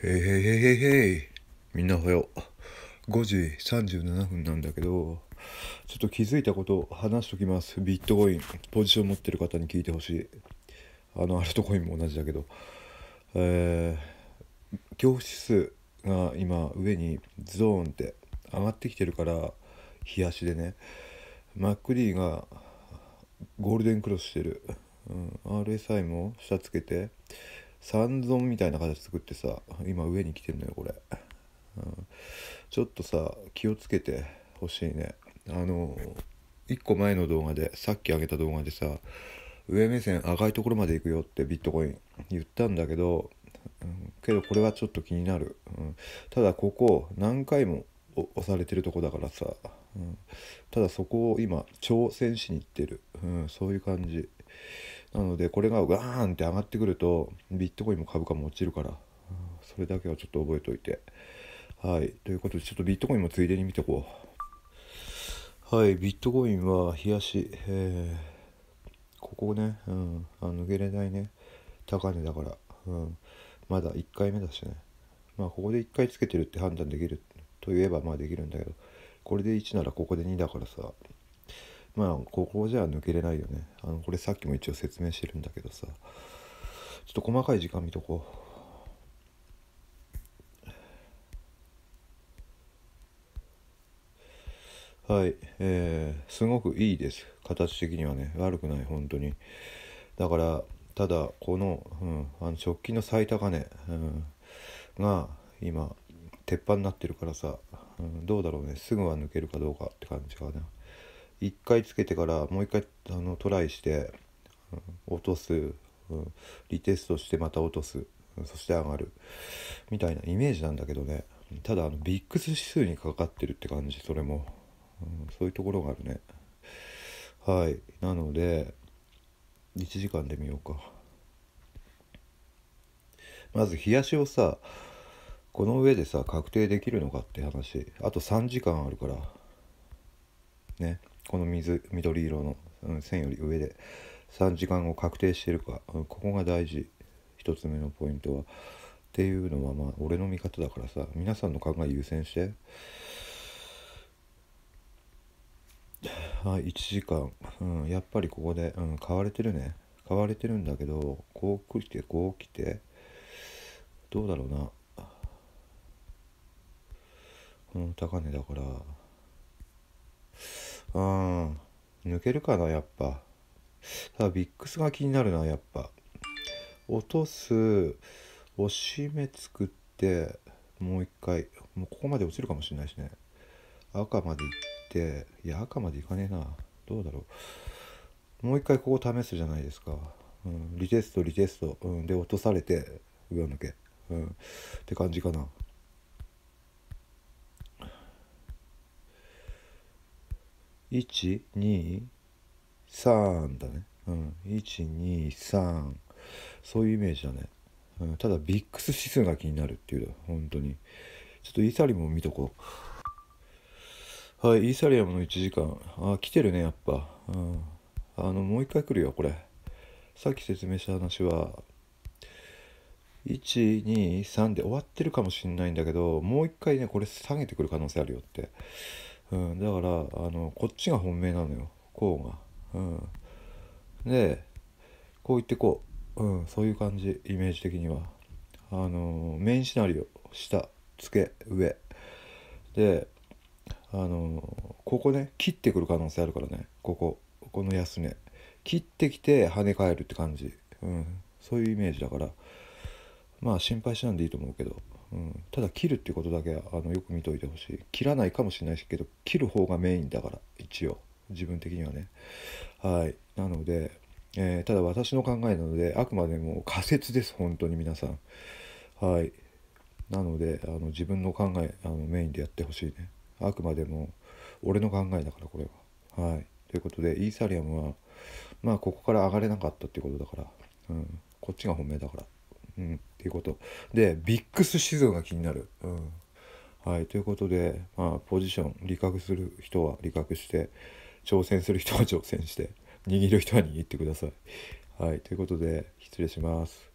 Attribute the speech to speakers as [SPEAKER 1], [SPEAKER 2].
[SPEAKER 1] へいへいへいへいへい。みんなおはよう。5時37分なんだけど、ちょっと気づいたことを話しときます。ビットコイン、ポジション持ってる方に聞いてほしい。あの、アルトコインも同じだけど、えー、恐怖指数が今上にゾーンって上がってきてるから、冷やしでね、マックリーがゴールデンクロスしてる。うん、RSI も下つけて、三尊みたいな形作ってさ今上に来てんのよこれ、うん、ちょっとさ気をつけてほしいねあの1個前の動画でさっき上げた動画でさ上目線赤いところまで行くよってビットコイン言ったんだけど、うん、けどこれはちょっと気になる、うん、ただここ何回も押されてるとこだからさ、うん、ただそこを今挑戦しに行ってる、うん、そういう感じ。なのでこれがガーンって上がってくるとビットコインも株価も落ちるからそれだけはちょっと覚えておいてはいということでちょっとビットコインもついでに見てこうはいビットコインは冷やし、えー、ここね、うん、あ抜けれないね高値だから、うん、まだ1回目だしねまあここで1回つけてるって判断できるといえばまあできるんだけどこれで1ならここで2だからさまあここじゃ抜けれないよねあのこれさっきも一応説明してるんだけどさちょっと細かい時間見とこう。はい、えー、すごくいいです。形的にはね、悪くない、本当に。だから、ただ、この、うん、あの直近の最高値、うん、が、今、鉄板になってるからさ、うん、どうだろうね、すぐは抜けるかどうかって感じかな。1回つけてからもう1回あのトライして、うん、落とす、うん、リテストしてまた落とす、うん、そして上がるみたいなイメージなんだけどねただあのビックス指数にかかってるって感じそれも、うん、そういうところがあるねはいなので1時間で見ようかまず冷やしをさこの上でさ確定できるのかって話あと3時間あるからねこの水緑色の、線より上で3時間後確定してるか、ここが大事1つ目のポイントはっていうのはまあ俺の見方だからさ皆さんの考え優先して1時間、うん、やっぱりここで、うん、買われてるね買われてるんだけどこう来てこう来てどうだろうなこの高値だからうん。抜けるかな、やっぱ。ただ、ビックスが気になるな、やっぱ。落とす、押し目作って、もう一回。もうここまで落ちるかもしれないしね。赤まで行って、いや、赤まで行かねえな。どうだろう。もう一回ここ試すじゃないですか。うん、リテスト、リテスト。うん、で、落とされて、上抜け。うん、って感じかな。123だねうん123そういうイメージだね、うん、ただビックス指数が気になるっていう本当にちょっとイーサリも見とこうはいイーサリアムの1時間あ来てるねやっぱうんあのもう一回来るよこれさっき説明した話は123で終わってるかもしんないんだけどもう一回ねこれ下げてくる可能性あるよってうん、だからあのこっちが本命なのよこうが。うん、でこう言ってこう、うん、そういう感じイメージ的には。あのメインシナリオ下付け上であのここね切ってくる可能性あるからねこここの安値切ってきて跳ね返るって感じ、うん、そういうイメージだからまあ心配しなんでいいと思うけど。うん、ただ切るっていうことだけあのよく見といてほしい切らないかもしれないけど切る方がメインだから一応自分的にはねはいなので、えー、ただ私の考えなのであくまでも仮説です本当に皆さんはいなのであの自分の考えあのメインでやってほしいねあくまでも俺の考えだからこれははいということでイーサリアムはまあここから上がれなかったっていうことだから、うん、こっちが本命だからうん、っていうこと。で、ビックス指場が気になる。うんはい、ということで、まあ、ポジション利確する人は利確して挑戦する人は挑戦して握る人は握ってください。はい、ということで失礼します。